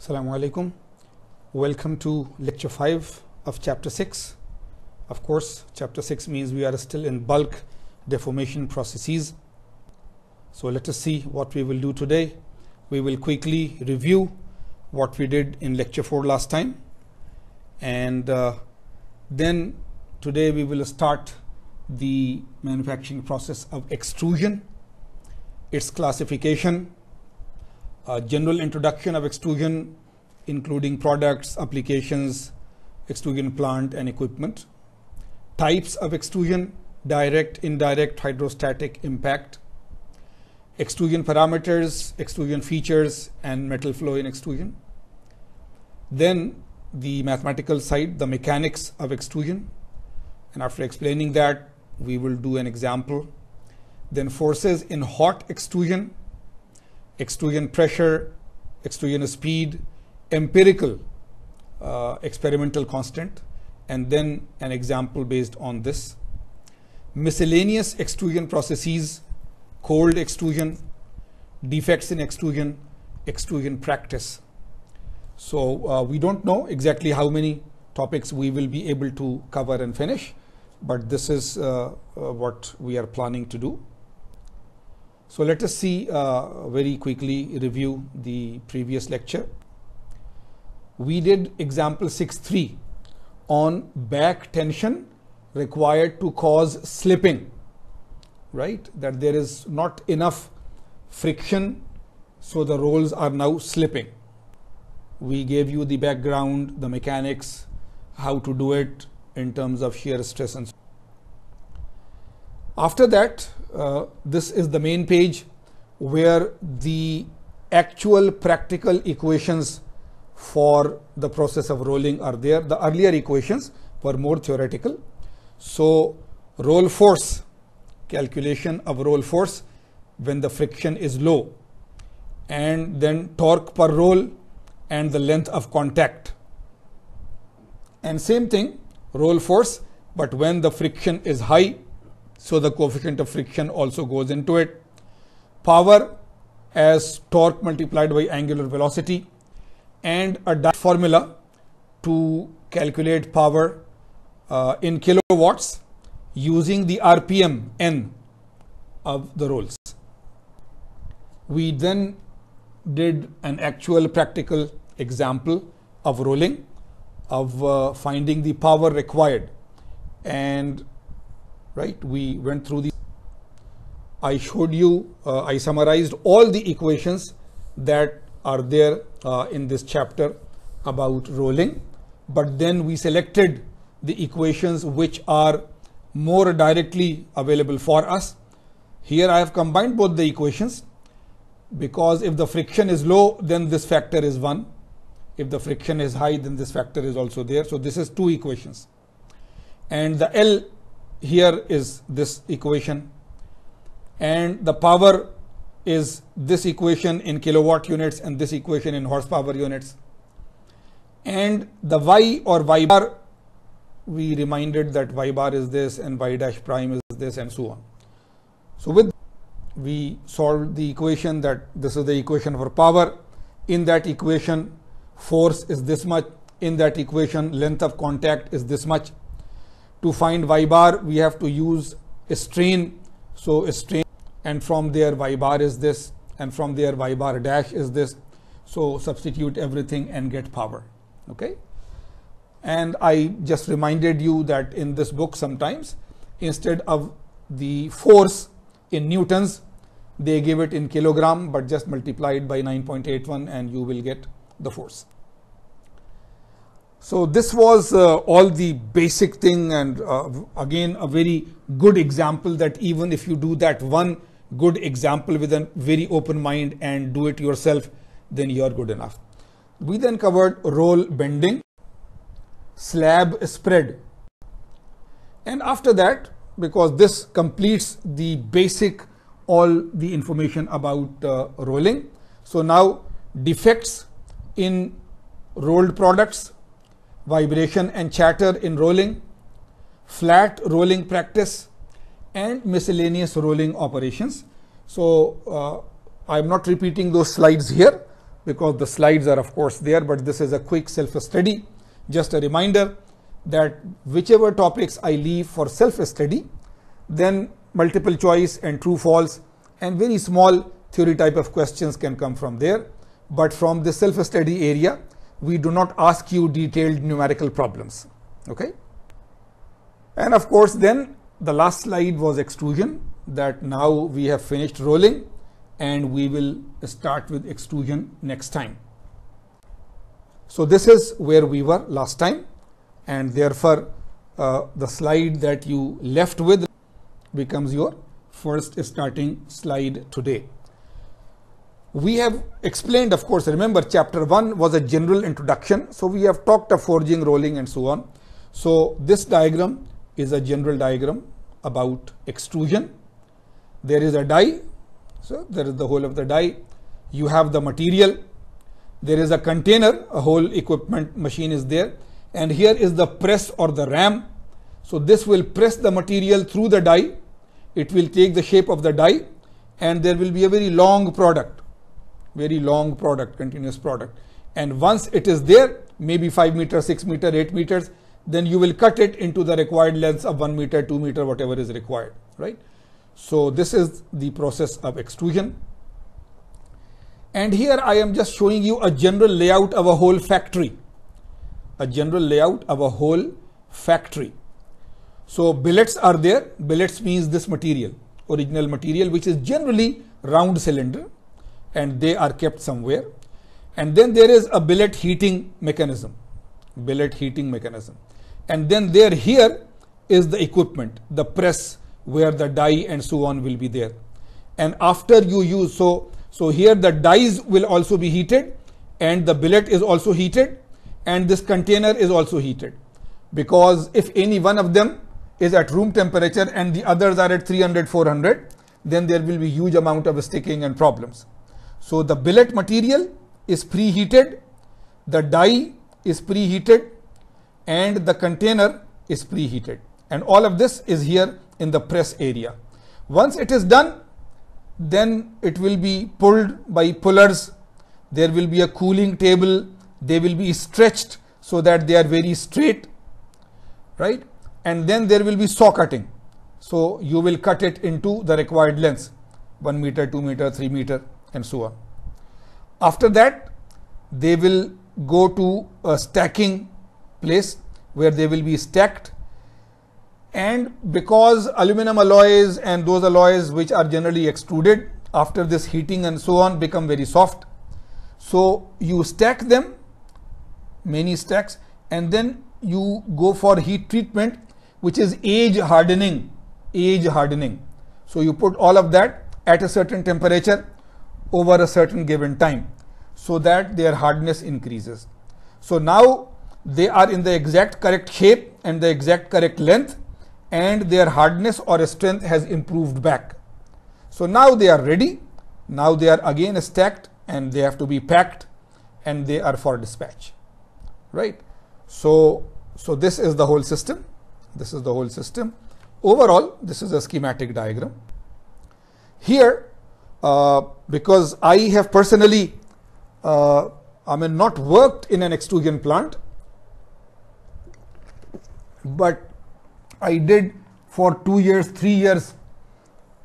Assalamu alaikum. Welcome to lecture 5 of chapter 6. Of course, chapter 6 means we are still in bulk deformation processes. So let us see what we will do today. We will quickly review what we did in lecture 4 last time. And uh, then today we will start the manufacturing process of extrusion, its classification, general introduction of extrusion, including products, applications, extrusion plant and equipment. Types of extrusion, direct, indirect, hydrostatic impact. Extrusion parameters, extrusion features, and metal flow in extrusion. Then the mathematical side, the mechanics of extrusion. And after explaining that, we will do an example. Then forces in hot extrusion extrusion pressure, extrusion speed, empirical uh, experimental constant, and then an example based on this. Miscellaneous extrusion processes, cold extrusion, defects in extrusion, extrusion practice. So uh, we don't know exactly how many topics we will be able to cover and finish, but this is uh, uh what we are planning to do. So let us see uh, very quickly review the previous lecture. We did example 6.3 on back tension required to cause slipping, right? That there is not enough friction, so the rolls are now slipping. We gave you the background, the mechanics, how to do it in terms of shear stress and so after that, uh, this is the main page where the actual practical equations for the process of rolling are there. The earlier equations were more theoretical. So roll force, calculation of roll force when the friction is low and then torque per roll and the length of contact. And same thing, roll force, but when the friction is high so the coefficient of friction also goes into it. Power as torque multiplied by angular velocity and a formula to calculate power uh, in kilowatts using the RPM N of the rolls. We then did an actual practical example of rolling, of uh, finding the power required and right? We went through the, I showed you, uh, I summarized all the equations that are there uh, in this chapter about rolling, but then we selected the equations which are more directly available for us. Here I have combined both the equations because if the friction is low, then this factor is 1. If the friction is high, then this factor is also there. So this is two equations. And the L here is this equation and the power is this equation in kilowatt units and this equation in horsepower units and the y or y bar we reminded that y bar is this and y dash prime is this and so on so with we solved the equation that this is the equation for power in that equation force is this much in that equation length of contact is this much to find y bar we have to use a strain so a strain and from there y bar is this and from there y bar dash is this so substitute everything and get power okay and I just reminded you that in this book sometimes instead of the force in newtons they give it in kilogram but just multiply it by 9.81 and you will get the force so this was uh, all the basic thing and uh, again a very good example that even if you do that one good example with a very open mind and do it yourself, then you're good enough. We then covered roll bending, slab spread. And after that, because this completes the basic all the information about uh, rolling. So now defects in rolled products vibration and chatter in rolling, flat rolling practice, and miscellaneous rolling operations. So, uh, I am not repeating those slides here because the slides are of course there, but this is a quick self-study. Just a reminder that whichever topics I leave for self-study, then multiple choice and true false and very small theory type of questions can come from there. But from the self-study area, we do not ask you detailed numerical problems. Okay. And of course, then the last slide was extrusion that now we have finished rolling and we will start with extrusion next time. So this is where we were last time and therefore uh, the slide that you left with becomes your first starting slide today we have explained of course remember chapter 1 was a general introduction so we have talked of forging rolling and so on so this diagram is a general diagram about extrusion there is a die so there is the whole of the die you have the material there is a container a whole equipment machine is there and here is the press or the ram so this will press the material through the die it will take the shape of the die and there will be a very long product very long product, continuous product. And once it is there, maybe 5 meter, 6 meter, 8 meters, then you will cut it into the required lengths of 1 meter, 2 meter, whatever is required, right? So this is the process of extrusion. And here I am just showing you a general layout of a whole factory, a general layout of a whole factory. So billets are there. Billets means this material, original material, which is generally round cylinder, and they are kept somewhere. And then there is a billet heating mechanism, billet heating mechanism. And then there here is the equipment, the press where the die and so on will be there. And after you use, so, so here the dies will also be heated and the billet is also heated and this container is also heated because if any one of them is at room temperature and the others are at 300, 400, then there will be huge amount of sticking and problems. So the billet material is preheated, the die is preheated and the container is preheated and all of this is here in the press area. Once it is done, then it will be pulled by pullers. There will be a cooling table. They will be stretched so that they are very straight, right? And then there will be saw cutting. So you will cut it into the required lengths, 1 meter, 2 meter, 3 meter, and so on. After that, they will go to a stacking place where they will be stacked and because aluminum alloys and those alloys which are generally extruded after this heating and so on become very soft. So, you stack them many stacks and then you go for heat treatment which is age hardening age hardening. So, you put all of that at a certain temperature over a certain given time so that their hardness increases. So now they are in the exact correct shape and the exact correct length and their hardness or strength has improved back. So now they are ready. Now they are again stacked and they have to be packed and they are for dispatch. Right? So, so this is the whole system. This is the whole system. Overall, this is a schematic diagram. Here, uh, because I have personally, uh, I mean, not worked in an extrusion plant, but I did for two years, three years,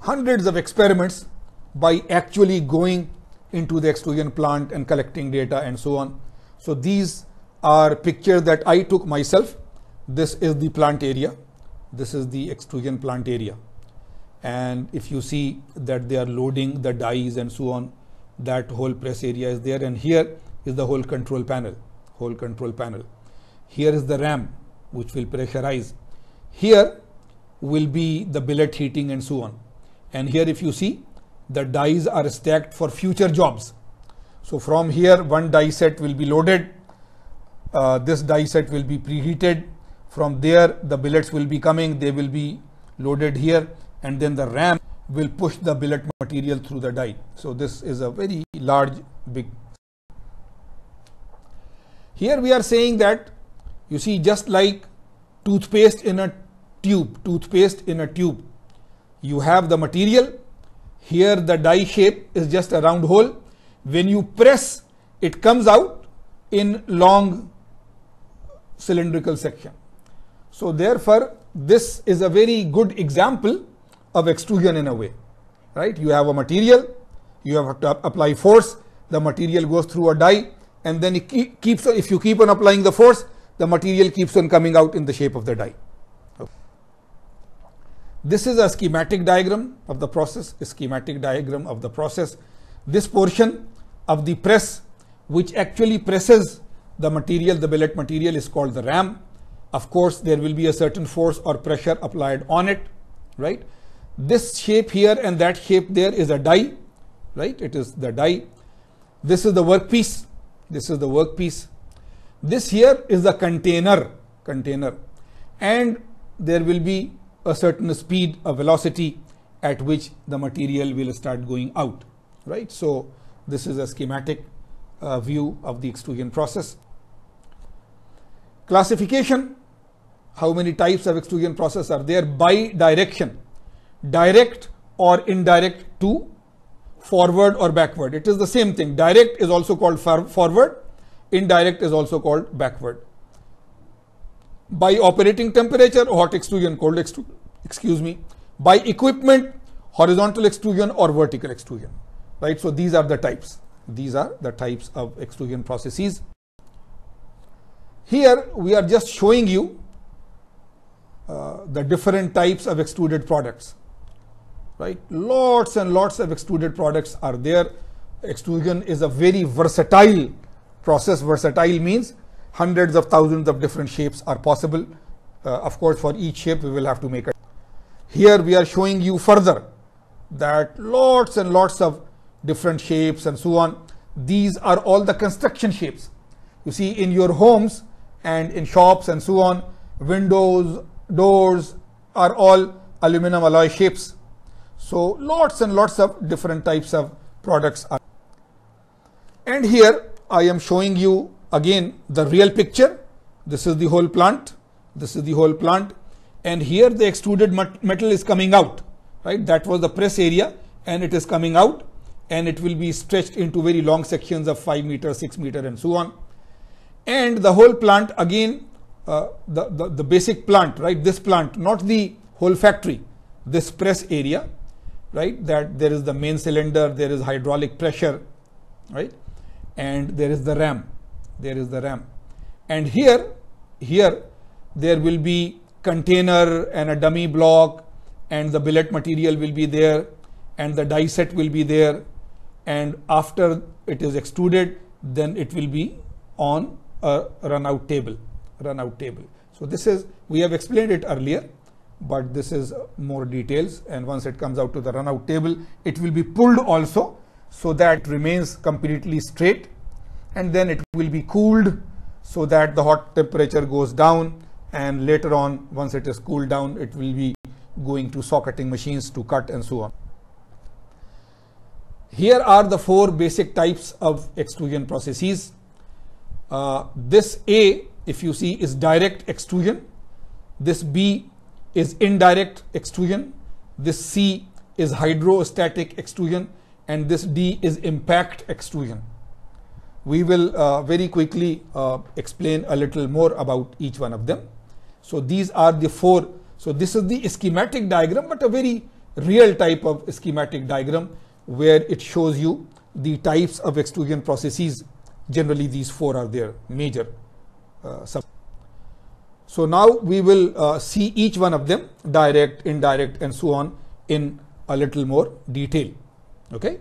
hundreds of experiments by actually going into the extrusion plant and collecting data and so on. So these are pictures that I took myself. This is the plant area. This is the extrusion plant area and if you see that they are loading the dies and so on that whole press area is there and here is the whole control panel whole control panel here is the ram which will pressurize here will be the billet heating and so on and here if you see the dies are stacked for future jobs so from here one die set will be loaded uh, this die set will be preheated from there the billets will be coming they will be loaded here and then the ram will push the billet material through the die. So this is a very large big. Here we are saying that you see just like toothpaste in a tube, toothpaste in a tube, you have the material. Here the die shape is just a round hole. When you press, it comes out in long cylindrical section. So therefore, this is a very good example of extrusion in a way, right? You have a material, you have to apply force, the material goes through a die and then it keep, keeps, if you keep on applying the force, the material keeps on coming out in the shape of the die. This is a schematic diagram of the process, a schematic diagram of the process. This portion of the press which actually presses the material, the billet material is called the ram. Of course, there will be a certain force or pressure applied on it, right? This shape here and that shape there is a die, right? It is the die. This is the workpiece. This is the workpiece. This here is the container, container. And there will be a certain speed, a velocity at which the material will start going out, right? So this is a schematic uh, view of the extrusion process. Classification, how many types of extrusion process are there by direction? direct or indirect to forward or backward. It is the same thing. Direct is also called forward. Indirect is also called backward. By operating temperature, hot extrusion, cold extrusion, excuse me. By equipment, horizontal extrusion or vertical extrusion, right? So these are the types. These are the types of extrusion processes. Here we are just showing you uh, the different types of extruded products right? Lots and lots of extruded products are there. Extrusion is a very versatile process. Versatile means hundreds of thousands of different shapes are possible. Uh, of course, for each shape we will have to make a. Here we are showing you further that lots and lots of different shapes and so on. These are all the construction shapes. You see in your homes and in shops and so on, windows, doors are all aluminum alloy shapes. So lots and lots of different types of products are. And here I am showing you again the real picture. This is the whole plant. This is the whole plant. And here the extruded metal is coming out, right? That was the press area and it is coming out and it will be stretched into very long sections of 5 meter, 6 meter and so on. And the whole plant again, uh, the, the, the basic plant, right? This plant, not the whole factory, this press area right that there is the main cylinder there is hydraulic pressure right and there is the ram there is the ram and here here there will be container and a dummy block and the billet material will be there and the die set will be there and after it is extruded then it will be on a run out table run out table so this is we have explained it earlier but this is more details and once it comes out to the runout table it will be pulled also so that remains completely straight and then it will be cooled so that the hot temperature goes down and later on once it is cooled down it will be going to socketing machines to cut and so on. Here are the four basic types of extrusion processes. Uh, this A if you see is direct extrusion, this B is indirect extrusion, this C is hydrostatic extrusion, and this D is impact extrusion. We will uh, very quickly uh, explain a little more about each one of them. So these are the four. So this is the schematic diagram, but a very real type of schematic diagram where it shows you the types of extrusion processes. Generally, these four are their major uh, so now we will uh, see each one of them direct, indirect and so on in a little more detail. Okay.